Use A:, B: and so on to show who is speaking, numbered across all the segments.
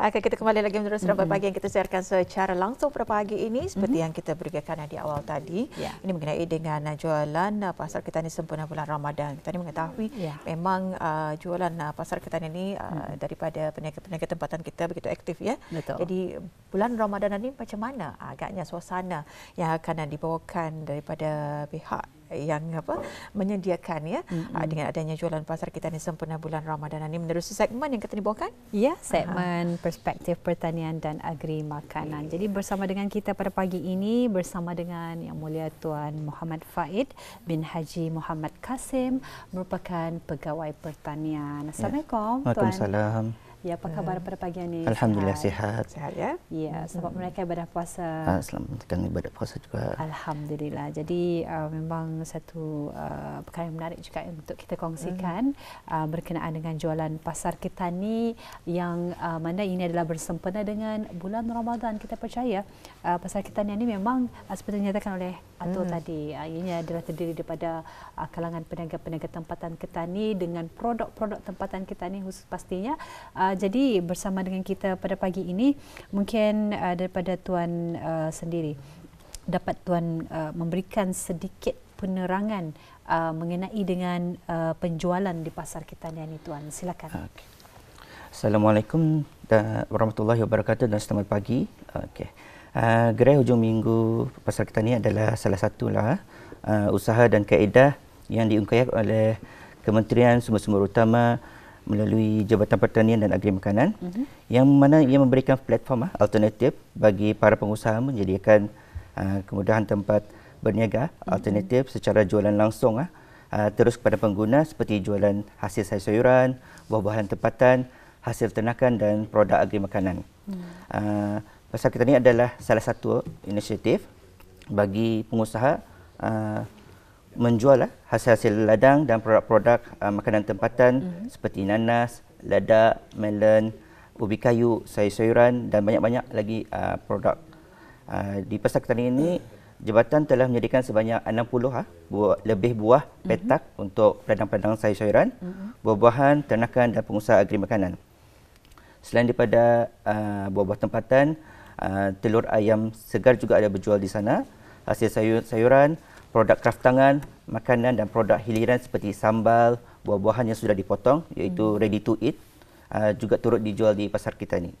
A: Akan kita kembali lagi menerus serambat mm-hmm. pagi yang kita siarkan secara langsung pada pagi ini seperti mm-hmm. yang kita berikan di awal tadi. Yeah. Ini mengenai dengan uh, jualan uh, pasar ketan ini sempena bulan Ramadan. Kita ini mengetahui yeah. memang uh, jualan uh, pasar ketan ini uh, mm-hmm. daripada peniaga-peniaga tempatan kita begitu aktif ya. Betul. Jadi bulan Ramadan ini macam mana agaknya suasana yang akan dibawakan daripada pihak yang apa menyediakan ya mm-hmm. dengan adanya jualan pasar kita ni sempena bulan Ramadan ini menerusi segmen yang kita ni bawakan.
B: ya segmen uh-huh. perspektif pertanian dan agri makanan yeah. jadi bersama dengan kita pada pagi ini bersama dengan yang mulia tuan Muhammad Faid bin Haji Muhammad Kasim merupakan pegawai pertanian ya. assalamualaikum yeah. tuan Waalaikumsalam. Ya, apa khabar hmm. pada pagi ini? Alhamdulillah sihat. Sihat ya? Ya, hmm, sebab mereka ibadah puasa. Ha,
C: selamat datang ibadah puasa juga.
B: Alhamdulillah. Jadi uh, memang satu uh, perkara yang menarik juga untuk kita kongsikan hmm. uh, berkenaan dengan jualan pasar kita ni yang uh, mana ini adalah bersempena dengan bulan Ramadan. Kita percaya uh, pasar kita ni memang uh, seperti dinyatakan oleh atau hmm. tadi uh, ianya adalah terdiri daripada uh, kalangan peniaga-peniaga tempatan ketani dengan produk-produk tempatan ketani khusus pastinya. Uh, jadi bersama dengan kita pada pagi ini mungkin uh, daripada tuan uh, sendiri dapat tuan uh, memberikan sedikit penerangan uh, mengenai dengan uh, penjualan di pasar ketanian ini tuan. Silakan.
C: Okay. Assalamualaikum dan warahmatullahi wabarakatuh dan selamat pagi. Okey uh, gerai hujung minggu pasar kita ni adalah salah satulah uh, usaha dan kaedah yang diungkai oleh Kementerian Sumber-Sumber Utama melalui Jabatan Pertanian dan Agri Makanan uh-huh. yang mana ia memberikan platform uh, alternatif bagi para pengusaha menjadikan uh, kemudahan tempat berniaga uh-huh. alternatif secara jualan langsung uh, uh, terus kepada pengguna seperti jualan hasil sayur sayuran, buah-buahan tempatan, hasil ternakan dan produk agri makanan. Uh-huh. uh uh Pasal kita ni adalah salah satu inisiatif bagi pengusaha uh, menjual lah hasil-hasil ladang dan produk-produk uh, makanan tempatan mm-hmm. seperti nanas, lada, melon, ubi kayu, sayur-sayuran dan banyak-banyak lagi uh, produk. Uh, di pasar ketani ini, jabatan telah menyediakan sebanyak 60 uh, ah, buah, lebih buah mhm. petak mm-hmm. untuk peladang-peladang sayur-sayuran, mm-hmm. buah-buahan, ternakan dan pengusaha agri makanan. Selain daripada uh, buah-buah tempatan, Ah, telur ayam segar juga ada berjual di sana. Hasil sayur-sayuran, produk kraftangan, makanan dan produk hiliran seperti sambal, buah-buahan yang sudah dipotong iaitu hmm. ready to eat uh, juga turut dijual di pasar kita ni.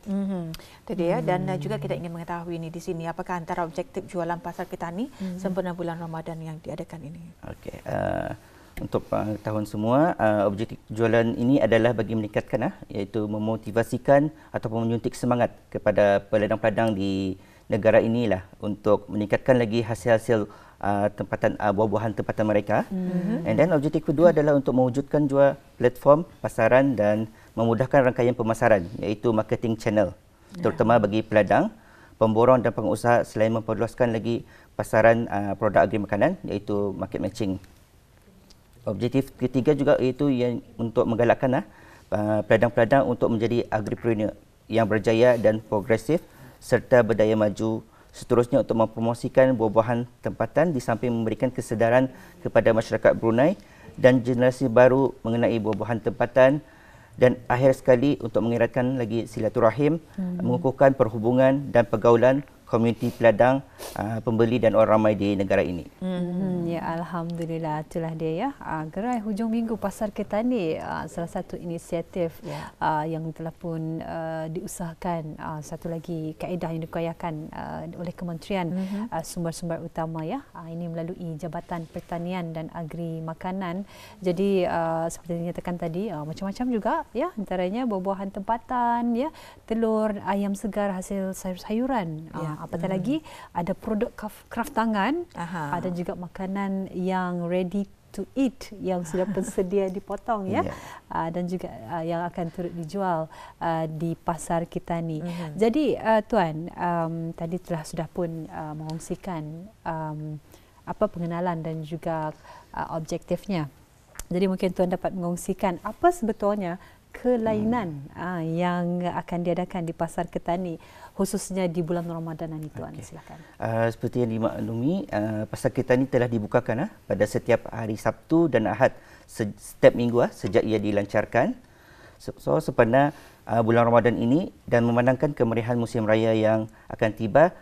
A: Mm-hmm. Tadi ya hmm. dan ah, juga kita ingin mengetahui ini di sini apakah antara objektif jualan pasar kita ni mm-hmm. sempena bulan Ramadan yang diadakan ini.
C: Okey. Uh, untuk uh, tahun semua uh, objektif jualan ini adalah bagi meningkatkan uh, iaitu memotivasikan ataupun menyuntik semangat kepada peladang-peladang di negara inilah untuk meningkatkan lagi hasil-hasil uh, tempatan uh, buah-buahan tempatan mereka mm-hmm. and then objektif kedua mm-hmm. adalah untuk mewujudkan jual platform pasaran dan memudahkan rangkaian pemasaran iaitu marketing channel terutama ya. bagi peladang pemborong dan pengusaha selain memperluaskan lagi pasaran uh, produk agri makanan iaitu market matching objektif ketiga juga iaitu yang untuk menggalakkan uh, ah, ah, peladang-peladang untuk menjadi agripreneur yang berjaya dan progresif serta berdaya maju seterusnya untuk mempromosikan buah-buahan tempatan di samping memberikan kesedaran kepada masyarakat Brunei dan generasi baru mengenai buah-buahan tempatan dan akhir sekali untuk mengeratkan lagi silaturahim hmm. mengukuhkan perhubungan dan pergaulan komuniti peladang uh, pembeli dan orang ramai di negara ini.
B: Mm-hmm. Ya alhamdulillah itulah dia ya. Uh, gerai hujung minggu pasar ketani uh, ah, salah satu inisiatif yeah. Ya. uh, yang telah pun uh, diusahakan uh, satu lagi kaedah yang dikayakan uh, oleh Kementerian mm-hmm. uh, Sumber-sumber Utama ya. Uh, ini melalui Jabatan Pertanian dan Agri Makanan. Jadi uh, seperti dinyatakan tadi uh, macam-macam juga ya antaranya buah-buahan tempatan ya, telur, ayam segar hasil sayur-sayuran. Yeah. Ya. Apatah hmm. lagi ada produk kraft tangan Aha. dan juga makanan yang ready to eat yang sudah tersedia dipotong ya yeah. dan juga ah, yang akan turut dijual ah, di pasar kita ni. Mm-hmm. Jadi ah, tuan um, tadi telah sudah pun uh, mengongsikan um, apa pengenalan dan juga uh, objektifnya. Jadi mungkin tuan dapat mengongsikan apa sebetulnya kelainan hmm. uh, yang akan diadakan di pasar ketani khususnya di bulan Ramadan ini tuan okay. silakan.
C: Uh, seperti yang dimaklumi uh, pasar ketani telah dibukakan uh, pada setiap hari Sabtu dan Ahad se- setiap minggu uh, sejak ia dilancarkan. So, so sepanjang uh, bulan Ramadan ini dan memandangkan kemeriahan musim raya yang akan tiba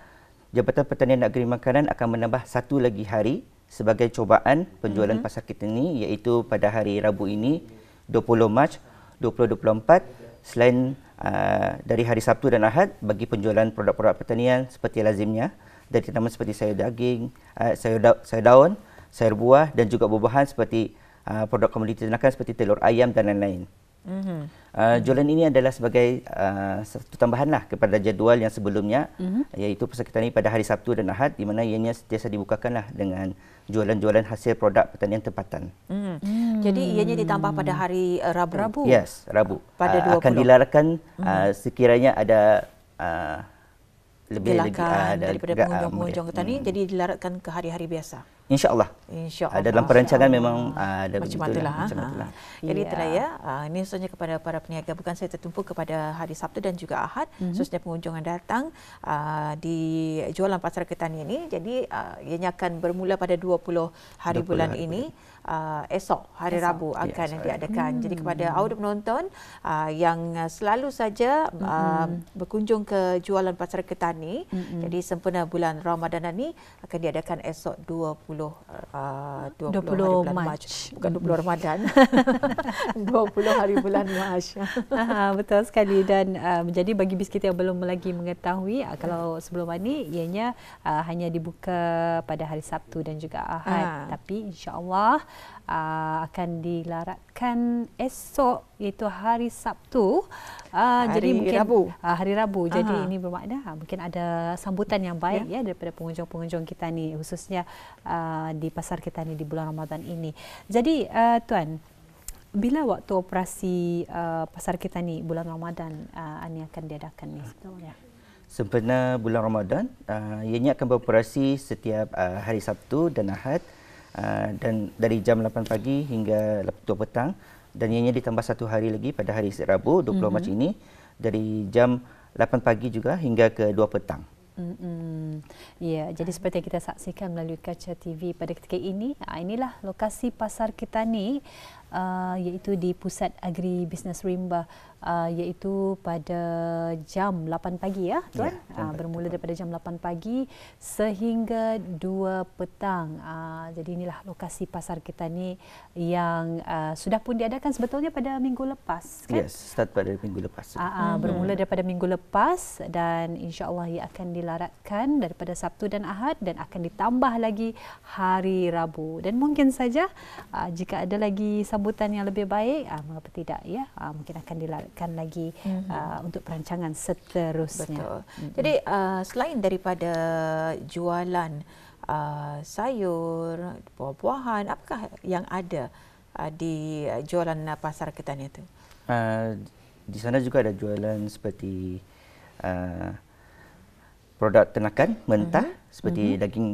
C: Jabatan Pertanian Negeri Makanan akan menambah satu lagi hari sebagai cobaan penjualan mm-hmm. pasar ketani iaitu pada hari Rabu ini 20 Mac 2022. 2024 selain uh, dari hari Sabtu dan Ahad bagi penjualan produk-produk pertanian seperti lazimnya dari tanaman seperti sayur daging, uh, sayur, da- sayur daun, sayur buah dan juga buah-buahan seperti uh, produk komoditi ternakan seperti telur ayam dan lain-lain. Mm-hmm. Uh, jualan ini adalah sebagai uh, satu tambahan lah kepada jadual yang sebelumnya mm-hmm. iaitu persekitaran ini pada hari Sabtu dan Ahad di mana ianya sentiasa dibukakan lah dengan jualan-jualan hasil produk pertanian tempatan.
A: Mm-hmm. Hmm. Jadi ianya ditambah pada hari uh, Rabu? Rabu. Yes,
C: Rabu. Pada uh, Akan dilarakan uh, mm-hmm. uh, sekiranya ada uh, lebih lagi uh, daripada uh, pengunjung-pengunjung
A: ke tani, mm-hmm. jadi dilarakan ke hari-hari biasa?
C: InsyaAllah. InsyaAllah. Dalam perancangan Insya memang ah, ada macam betul lah. Macam ah. itulah.
A: Ha. Jadi itulah ya. Ah, ini sebenarnya kepada para peniaga. Bukan saya tertumpu kepada hari Sabtu dan juga Ahad. Mm-hmm. Sebenarnya pengunjung yang datang di jualan pasar ketan ini. Jadi ianya akan bermula pada 20 hari 20 bulan hari ini. Bulan. Uh, esok hari esok. Rabu akan yeah, diadakan. Hmm. Jadi kepada audio penonton uh, yang selalu saja mm-hmm. berkunjung ke jualan pasar ketani. Mm-hmm. Jadi sempena bulan Ramadan ini akan diadakan esok 20 uh, 20, 20 hari bulan Mac.
B: Bukan 20 Ramadan. 20 hari bulan Mac. betul sekali dan uh, ah, jadi bagi bis kita yang belum lagi mengetahui uh, kalau ya. sebelum ini ianya uh, hanya dibuka pada hari Sabtu dan juga Ahad. Ha. Tapi insya-Allah uh, uh, akan dilaratkan esok iaitu hari Sabtu. Uh, hari jadi mungkin Rabu. Uh, hari Rabu. Aha. Jadi ini bermakna uh, mungkin ada sambutan yang baik ya, ya daripada pengunjung-pengunjung kita ni khususnya uh, di pasar kita ni di bulan Ramadan ini. Jadi uh, tuan bila waktu operasi uh, pasar kita ni bulan Ramadan uh, ini akan diadakan ni sebenarnya.
C: Sempena bulan Ramadan, uh, ianya akan beroperasi setiap uh, hari Sabtu dan Ahad. Uh, Ah, dan dari jam 8 pagi hingga 2 petang dan ianya ditambah satu hari lagi pada hari Rabu 20 mm-hmm. Mac ini dari jam 8 pagi juga hingga ke 2 petang.
B: Mm-hmm. Ya, jadi seperti yang kita saksikan melalui kaca TV pada ketika ini, ah, inilah lokasi pasar kita ni uh, iaitu di Pusat Agri Bisnes Rimba uh, iaitu pada jam 8 pagi ya tuan ya, uh, bermula daripada jam 8 pagi sehingga 2 petang uh, jadi inilah lokasi pasar kita ni yang uh, sudah pun diadakan sebetulnya pada minggu lepas kan yes
C: start pada minggu lepas uh, uh, bermula
B: daripada minggu lepas dan insyaallah ia akan dilaratkan daripada Sabtu dan Ahad dan akan ditambah lagi hari Rabu dan mungkin saja uh, jika ada lagi sambutan yang lebih baik uh, mengapa tidak ya uh, mungkin akan dilakukan lagi mm-hmm. uh, untuk perancangan seterusnya betul mm-hmm. jadi uh, selain
A: daripada jualan uh, sayur buah-buahan apakah yang ada uh, di jualan pasar ketan itu
C: uh, di sana juga ada jualan seperti uh, produk ternakan mentah mm-hmm. seperti mm-hmm. daging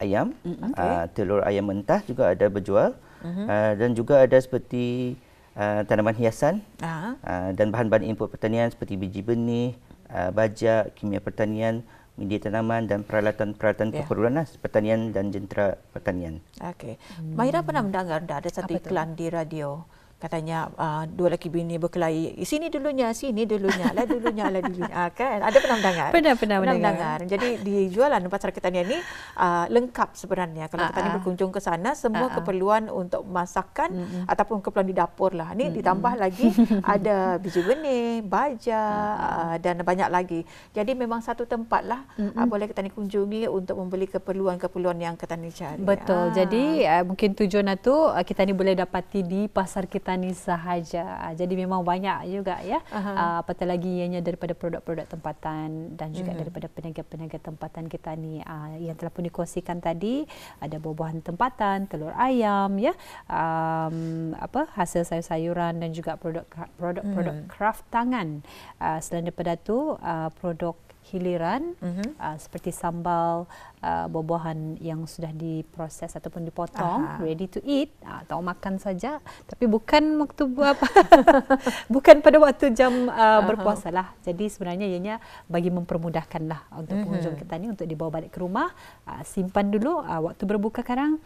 C: ayam, mm-hmm. uh, telur ayam mentah juga ada berjual. Uh, uh, dan juga ada seperti uh, tanaman hiasan uh-huh. uh, dan bahan-bahan input pertanian seperti biji benih, uh, baja, kimia pertanian, media tanaman dan peralatan-peralatan yeah. keperluan uh, pertanian dan jentera pertanian.
A: Okey. Hmm. Mahira pernah mendengar dah ada satu Apa iklan itu? di radio katanya uh, dua lelaki bini berkelahi sini dulunya sini dulunya lah dulunya lah dulunya uh, kan ada pernah mendengar pernah pernah, pernah mendengar. jadi dijualan di pasar ketan ni uh, lengkap sebenarnya kalau uh-uh. ketan berkunjung ke sana semua uh-uh. keperluan untuk masakan uh-uh. ataupun keperluan di dapur lah ni uh-uh. ditambah lagi ada biji benih baja uh-uh. uh, dan banyak lagi jadi memang satu tempat lah uh-uh. uh, boleh ketan kunjungi untuk membeli keperluan-keperluan yang ketan cari betul uh. jadi
B: uh, mungkin tujuan tu uh, kita ni boleh dapati di pasar kita petani sahaja. Ah, jadi memang banyak juga ya. Uh-huh. Apatah lagi ianya daripada produk-produk tempatan dan juga uh-huh. daripada peniaga-peniaga tempatan kita ni ah, yang telah pun dikongsikan tadi ada buah-buahan tempatan, telur ayam ya. Um, apa hasil sayur-sayuran dan juga produk-produk produk mhm. craft tangan. Selain daripada tu produk hiliran mm-hmm. uh, seperti sambal uh, buah-buahan yang sudah diproses ataupun dipotong Aha. ready to eat ah, atau makan saja tapi bukan waktu buat bukan pada waktu jam uh, berpuasa lah jadi sebenarnya ianya bagi mempermudahkanlah untuk mhm. pengunjung mm-hmm. kita ni untuk dibawa balik ke rumah uh, simpan dulu uh, waktu berbuka sekarang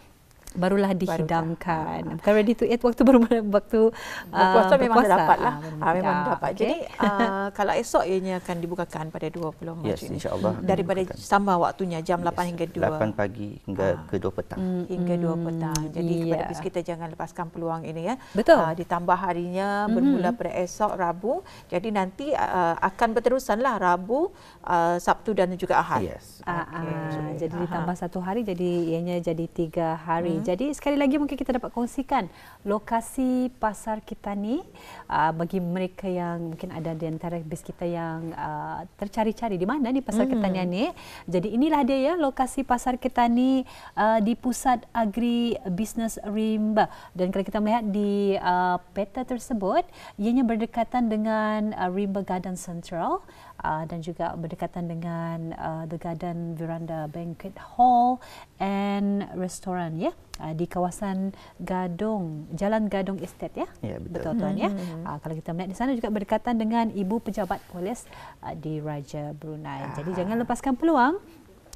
B: barulah dihidangkan. Barulah. Bukan ready to eat waktu baru waktu berpuasa, uh, berpuasa memang berpuasa. dapat lah. Ha, ha, memang ya, dapat. Okay. Jadi
A: uh, kalau esok ianya akan dibukakan pada 20 Mac yes, ini. insyaAllah. Daripada dibukakan. sama waktunya jam yes, 8 hingga 2. 8
C: pagi hingga ha. ke 2 petang.
B: Hmm,
A: hingga 2 hmm, petang. Jadi yeah. kepada kita jangan lepaskan peluang ini ya. Betul. Uh, ditambah harinya hmm. bermula pada esok Rabu. Jadi nanti uh, uh, akan berterusanlah Rabu, uh, Sabtu dan juga Ahad.
B: Yes. Okay. Uh, uh, jadi uh-huh. ditambah satu hari jadi ianya jadi tiga hari. Hmm. Mm-hmm. Jadi sekali lagi mungkin kita dapat kongsikan lokasi pasar kita ni uh, bagi mereka yang mungkin ada di antara bis kita yang uh, tercari-cari di mana ni pasar kita mm-hmm. ni. Jadi inilah dia ya lokasi pasar kita ni uh, di pusat agri bisnes Rimba dan kalau kita melihat di uh, peta tersebut ianya berdekatan dengan uh, Rimba Garden Central uh, dan juga berdekatan dengan uh, The Garden Veranda Banquet Hall and Restaurant ya yeah? uh, di kawasan Gadong Jalan Gadong Estate ya yeah? yeah, betul, betul tuan ya mm-hmm. uh, kalau kita melihat di sana juga berdekatan dengan ibu pejabat polis uh, di Raja Brunei Aha. jadi jangan lepaskan peluang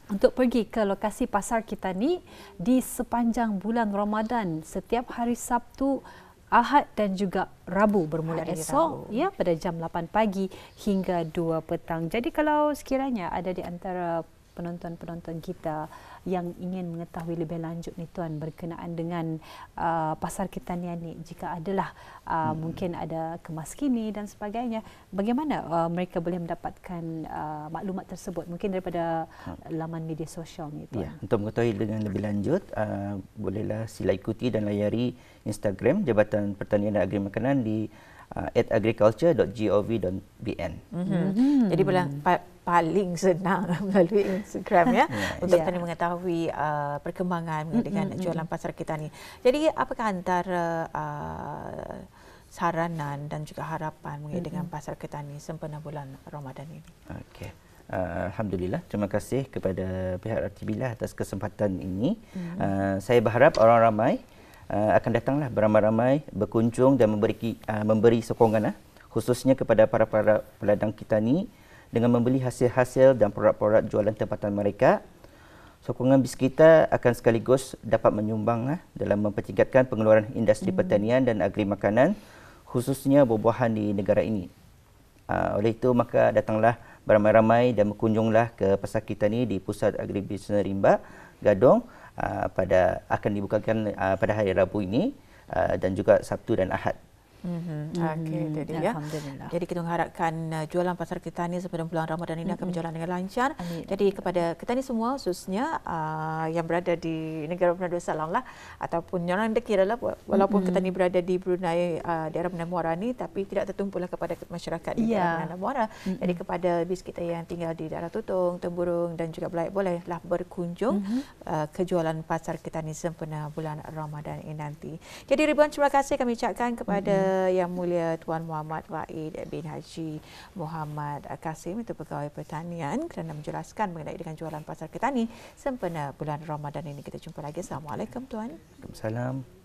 B: untuk pergi ke lokasi pasar kita ni di sepanjang bulan Ramadan setiap hari Sabtu Ahad dan juga Rabu bermula Hari esok Rabu. ya pada jam 8 pagi hingga 2 petang. Jadi kalau sekiranya ada di antara penonton-penonton kita yang ingin mengetahui lebih lanjut ni tuan berkenaan dengan uh, pasar kita ni jika adalah uh, hmm. mungkin ada kemas kini dan sebagainya bagaimana uh, mereka boleh mendapatkan uh, maklumat tersebut mungkin daripada ha. laman media sosial ni tuan.
C: Ya, untuk mengetahui dengan lebih lanjut uh, bolehlah sila ikuti dan layari Instagram Jabatan Pertanian dan Agri Makanan di uh, at agriculture.gov.bn. Mm-hmm.
A: mm-hmm. Jadi boleh pa- paling senang melalui Instagram ya yeah. Ya. untuk yeah. kami mengetahui uh, perkembangan mm-hmm. dengan mm-hmm. jualan pasar kita ni. Jadi apakah antara uh, saranan dan juga harapan mengenai mm-hmm. dengan pasar ketani sempena bulan Ramadan ini.
C: Okey. Uh, alhamdulillah terima kasih kepada pihak RTB lah atas kesempatan ini. Mm-hmm. Uh, saya berharap orang ramai Eh, akan datanglah beramai-ramai berkunjung dan memberi uh, memberi sokongan uh, khususnya kepada para-para peladang kita ni dengan membeli hasil-hasil dan produk-produk jualan tempatan mereka sokongan bis kita akan sekaligus dapat menyumbang uh, dalam mempertingkatkan pengeluaran industri mm. pertanian dan agri makanan khususnya buah-buahan di negara ini uh, oleh itu maka datanglah beramai-ramai dan berkunjunglah ke pasar kita ni di pusat agribisnes Rimba Gadong pada akan dibukakan uh, pada hari Rabu ini uh, dan juga Sabtu dan Ahad.
A: Mm-hmm. Okay, mm-hmm. jadi ya. Jadi kita mengharapkan uh, jualan pasar kita ini sebelum bulan Ramadan ini mm-hmm. akan berjalan dengan lancar. Amin. Jadi kepada kita ini semua khususnya uh, yang berada di negara Brunei Salam lah ataupun yang anda kira lah walaupun mm-hmm. kita ini berada di Brunei uh, daerah Brunei Muara ini tapi tidak tertumpulah kepada masyarakat di yeah. daerah Muara. Mm-hmm. Jadi kepada bis kita yang tinggal di daerah Tutung, Temburung dan juga Belayak bolehlah berkunjung mm-hmm. uh, ke jualan pasar kita ini sempena bulan Ramadan ini nanti. Jadi ribuan terima kasih kami ucapkan kepada mm-hmm. Yang Mulia Tuan Muhammad Raid bin Haji Muhammad Kasim itu pegawai pertanian kerana menjelaskan mengenai dengan jualan pasar ketani sempena bulan Ramadan ini. Kita jumpa lagi. Assalamualaikum Tuan.
C: Assalamualaikum.